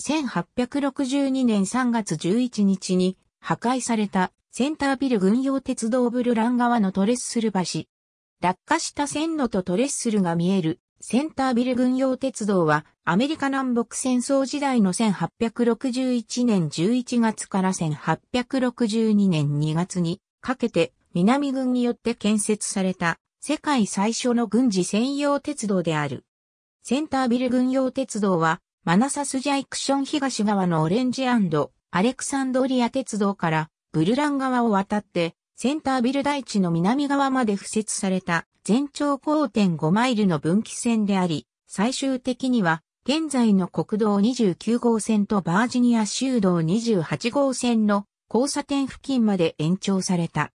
1862年3月11日に破壊されたセンタービル軍用鉄道ブルラン側のトレッスル橋。落下した線路とトレッスルが見えるセンタービル軍用鉄道はアメリカ南北戦争時代の1861年11月から1862年2月にかけて南軍によって建設された世界最初の軍事専用鉄道である。センタービル軍用鉄道はマナサスジャイクション東側のオレンジアレクサンドリア鉄道からブルラン側を渡ってセンタービル台地の南側まで付設された全長5.5マイルの分岐線であり、最終的には現在の国道29号線とバージニア州道28号線の交差点付近まで延長された。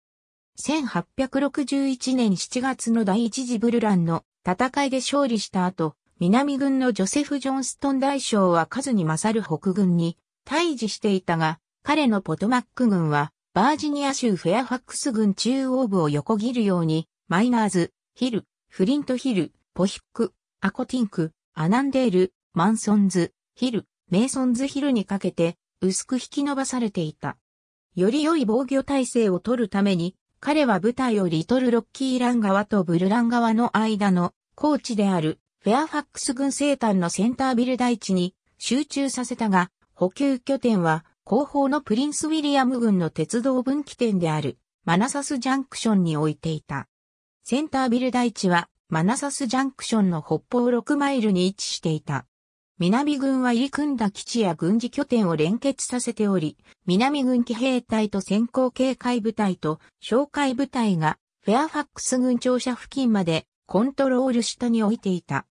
1861年7月の第一次ブルランの戦いで勝利した後、南軍のジョセフ・ジョンストン大将は数に勝る北軍に対峙していたが、彼のポトマック軍は、バージニア州フェアファックス軍中央部を横切るように、マイナーズ、ヒル、フリントヒル、ポヒック、アコティンク、アナンデール、マンソンズ、ヒル、メイソンズヒルにかけて、薄く引き伸ばされていた。より良い防御体制を取るために、彼は部隊をリトルロッキーラン側とブルラン側の間の高地であるフェアファックス軍生誕のセンタービル大地に集中させたが、補給拠点は後方のプリンスウィリアム軍の鉄道分岐点であるマナサスジャンクションに置いていた。センタービル大地はマナサスジャンクションの北方6マイルに位置していた。南軍は入り組んだ基地や軍事拠点を連結させており、南軍騎兵隊と先行警戒部隊と哨戒部隊がフェアファックス軍庁舎付近までコントロール下に置いていた。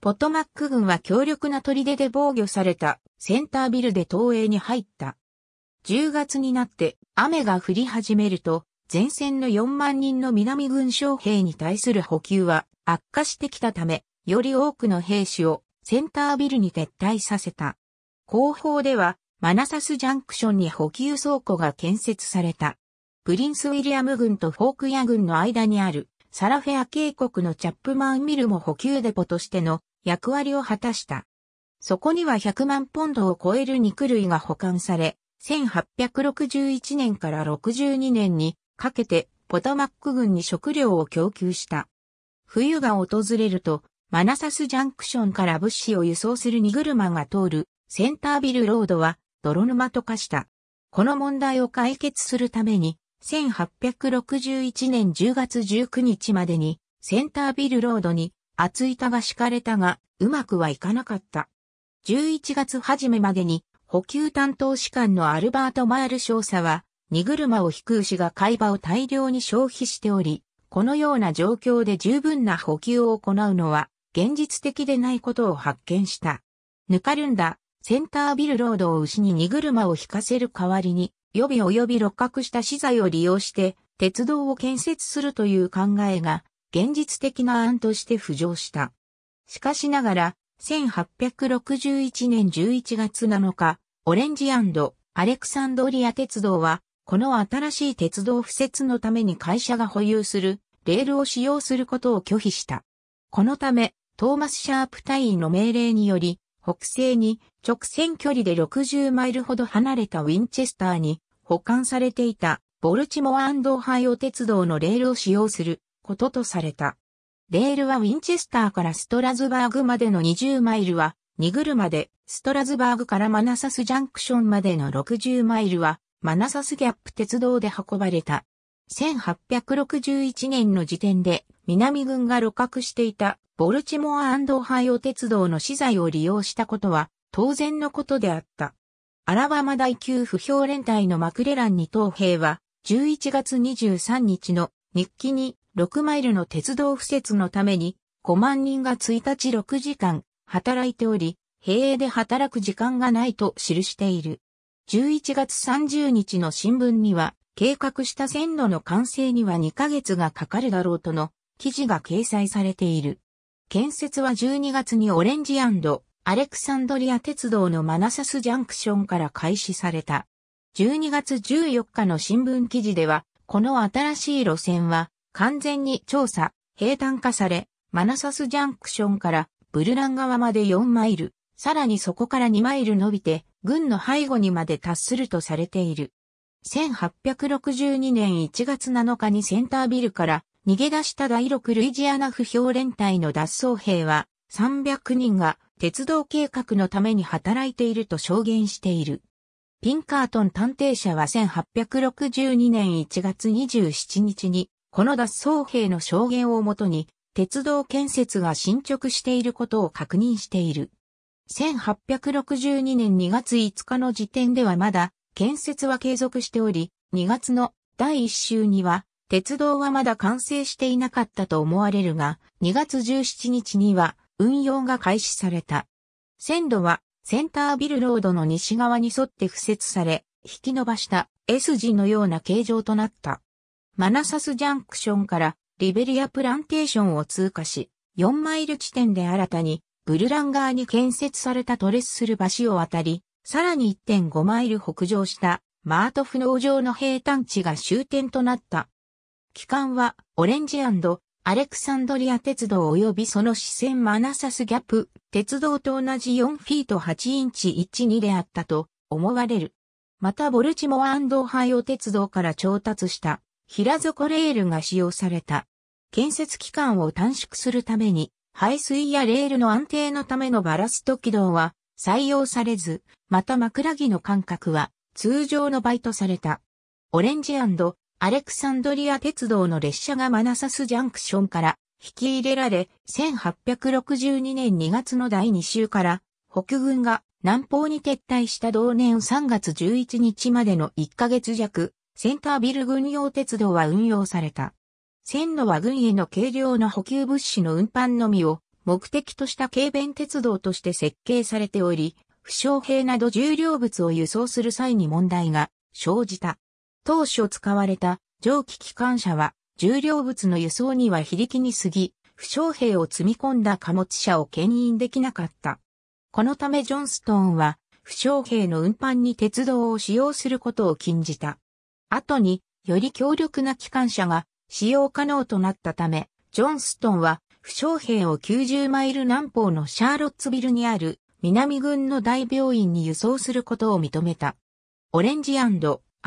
ポトマック軍は強力な砦で防御されたセンタービルで東映に入った。10月になって雨が降り始めると、前線の4万人の南軍将兵に対する補給は悪化してきたため、より多くの兵士をセンタービルに撤退させた。後方ではマナサスジャンクションに補給倉庫が建設された。プリンスウィリアム軍とフォークヤ軍の間にあるサラフェア渓谷のチャップマンミルも補給デポとしての役割を果たした。そこには100万ポンドを超える肉類が保管され、1861年から62年にかけてポタマック軍に食料を供給した。冬が訪れると、マナサスジャンクションから物資を輸送する荷車が通るセンタービルロードは泥沼と化した。この問題を解決するために、1861年10月19日までにセンタービルロードに厚板が敷かれたが、うまくはいかなかった。11月初めまでに、補給担当士官のアルバート・マール少佐は、荷車を引く牛が海馬を大量に消費しており、このような状況で十分な補給を行うのは、現実的でないことを発見した。ぬかるんだ、センタービルロードを牛に荷車を引かせる代わりに、予備及び六角した資材を利用して、鉄道を建設するという考えが現実的な案として浮上した。しかしながら、1861年11月7日、オレンジアレクサンドリア鉄道は、この新しい鉄道敷設のために会社が保有するレールを使用することを拒否した。このため、トーマス・シャープ隊員の命令により、北西に直線距離で60マイルほど離れたウィンチェスターに保管されていたボルチモアオハイオ鉄道のレールを使用することとされた。レールはウィンチェスターからストラズバーグまでの20マイルは、荷車で、ストラズバーグからマナサスジャンクションまでの60マイルは、マナサスギャップ鉄道で運ばれた。1861年の時点で、南軍が露獲していた、ボルチモアオハイオ鉄道の資材を利用したことは、当然のことであった。アラバマ第9不評連隊のマクレラン二等兵は、11月23日の日記に6マイルの鉄道敷設のために5万人が1日6時間働いており、平営で働く時間がないと記している。11月30日の新聞には、計画した線路の完成には2ヶ月がかかるだろうとの記事が掲載されている。建設は12月にオレンジアレクサンドリア鉄道のマナサスジャンクションから開始された。12月14日の新聞記事では、この新しい路線は完全に調査、平坦化され、マナサスジャンクションからブルラン側まで4マイル、さらにそこから2マイル伸びて、軍の背後にまで達するとされている。1862年1月7日にセンタービルから逃げ出した第6ルイジアナ不評連隊の脱走兵は300人が鉄道計画のために働いていると証言している。ピンカートン探偵社は1862年1月27日にこの脱走兵の証言をもとに、鉄道建設が進捗していることを確認している。1862年2月5日の時点ではまだ建設は継続しており、2月の第1週には鉄道はまだ完成していなかったと思われるが、2月17日には運用が開始された。線路はセンタービルロードの西側に沿って敷設され、引き伸ばした S 字のような形状となった。マナサスジャンクションからリベリアプランテーションを通過し、4マイル地点で新たにブルランガーに建設されたトレッスル橋を渡り、さらに1.5マイル北上したマートフ農場の平坦地が終点となった。期間はオレンジアレクサンドリア鉄道及びその支線マナサスギャップ鉄道と同じ4フィート8インチ12であったと思われる。またボルチモアンドオハイオ鉄道から調達した平底レールが使用された。建設期間を短縮するために、排水やレールの安定のためのバラスト軌道は採用されず、また枕木の間隔は通常のバイトされた。オレンジアレクサンドリア鉄道の列車がマナサスジャンクションから引き入れられ、1862年2月の第2週から北軍が南方に撤退した同年3月11日までの1ヶ月弱、センタービル軍用鉄道は運用された。線路は軍への軽量の補給物資の運搬のみを目的とした軽便鉄道として設計されており、負傷兵など重量物を輸送する際に問題が生じた。当初使われた蒸気機関車は重量物の輸送には非力に過ぎ、負傷兵を積み込んだ貨物車を牽引できなかった。このためジョンストンは負傷兵の運搬に鉄道を使用することを禁じた。後により強力な機関車が使用可能となったため、ジョンストンは負傷兵を90マイル南方のシャーロッツビルにある南軍の大病院に輸送することを認めた。オレンジア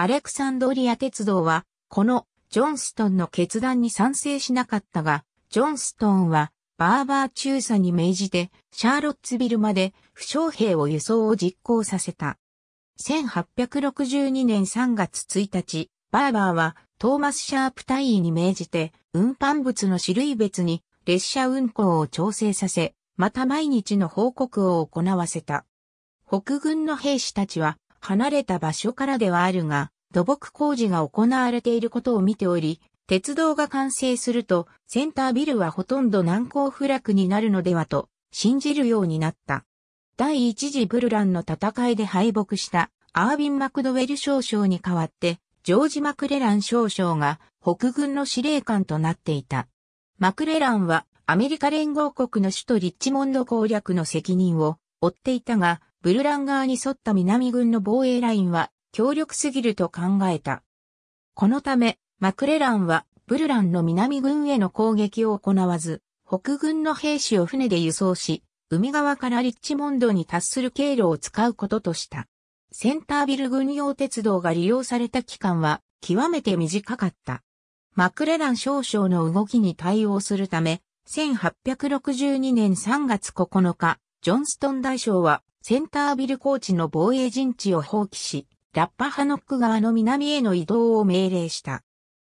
レクサンドリア鉄道は、このジョンストンの決断に賛成しなかったが、ジョンストンはバーバー中佐に命じてシャーロッツビルまで負傷兵を輸送を実行させた。1862年3月1日、バーバーはトーマス・シャープ大尉に命じて、運搬物の種類別に列車運行を調整させ、また毎日の報告を行わせた。北軍の兵士たちは離れた場所からではあるが、土木工事が行われていることを見ており、鉄道が完成するとセンタービルはほとんど難攻不落になるのではと信じるようになった。第一次ブルランの戦いで敗北したアービン・マクドウェル少将に代わって、ジョージ・マクレラン少将が北軍の司令官となっていた。マクレランはアメリカ連合国の首都リッチモンド攻略の責任を負っていたが、ブルラン側に沿った南軍の防衛ラインは強力すぎると考えた。このため、マクレランはブルランの南軍への攻撃を行わず、北軍の兵士を船で輸送し、海側からリッチモンドに達する経路を使うこととした。センタービル軍用鉄道が利用された期間は極めて短かった。マクレラン少将の動きに対応するため、1862年3月9日、ジョンストン大将はセンタービル高地の防衛陣地を放棄し、ラッパハノック側の南への移動を命令した。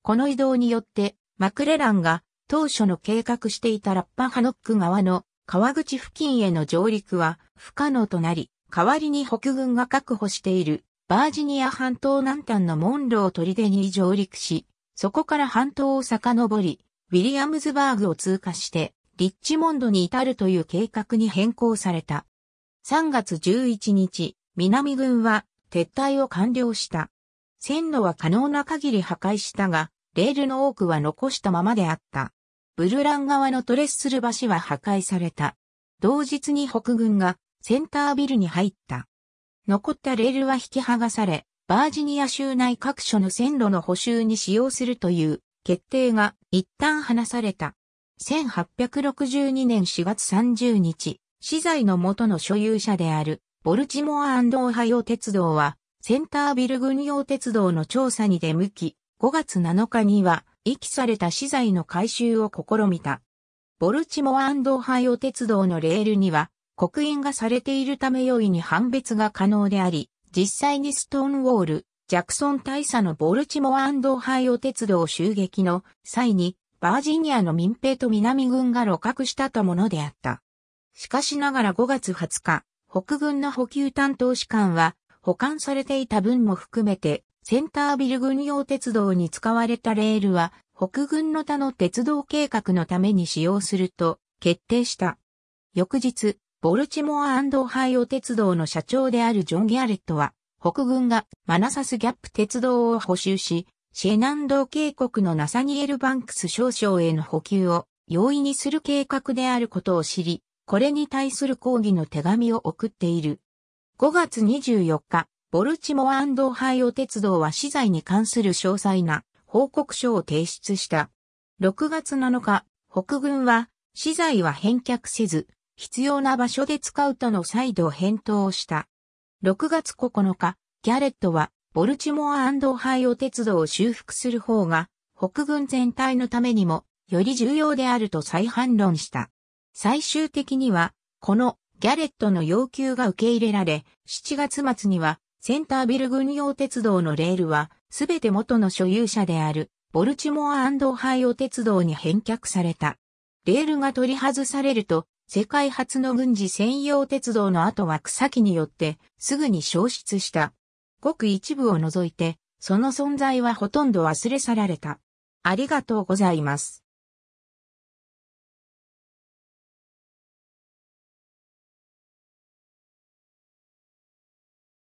この移動によって、マクレランが当初の計画していたラッパハノック側の川口付近への上陸は不可能となり、代わりに北軍が確保しているバージニア半島南端のモンロー砦に上陸し、そこから半島を遡り、ウィリアムズバーグを通過して、リッチモンドに至るという計画に変更された。3月11日、南軍は撤退を完了した。線路は可能な限り破壊したが、レールの多くは残したままであった。ブルラン側のトレッスル橋は破壊された。同日に北軍がセンタービルに入った。残ったレールは引き剥がされ、バージニア州内各所の線路の補修に使用するという決定が一旦離された。1862年4月30日、資材の元の所有者であるボルチモアオハイオ鉄道はセンタービル軍用鉄道の調査に出向き、5月7日には遺棄された資材の回収を試みた。ボルチモアンドオハイオ鉄道のレールには、刻印がされているため容易に判別が可能であり、実際にストーンウォール、ジャクソン大佐のボルチモアンドオハイオ鉄道襲撃の際に、バージニアの民兵と南軍が露獲したとものであった。しかしながら5月20日、北軍の補給担当士官は、保管されていた分も含めて、センタービル軍用鉄道に使われたレールは、北軍の他の鉄道計画のために使用すると決定した。翌日、ボルチモアハイオ鉄道の社長であるジョン・ギャレットは、北軍がマナサスギャップ鉄道を補修し、シェナンド渓谷のナサニエル・バンクス少将への補給を容易にする計画であることを知り、これに対する抗議の手紙を送っている。5月24日、ボルチモアオハイオ鉄道は資材に関する詳細な報告書を提出した。6月7日、北軍は、資材は返却せず、必要な場所で使うとの再度返答をした。6月9日、ギャレットは、ボルチモアハイオ鉄道を修復する方が、北軍全体のためにも、より重要であると再反論した。最終的には、このギャレットの要求が受け入れられ、7月末にはセンタービル軍用鉄道のレールは、すべて元の所有者である、ボルチモアハイオ鉄道に返却された。レールが取り外されると、世界初の軍事専用鉄道の後は草木によってすぐに消失した。ごく一部を除いて、その存在はほとんど忘れ去られた。ありがとうございます。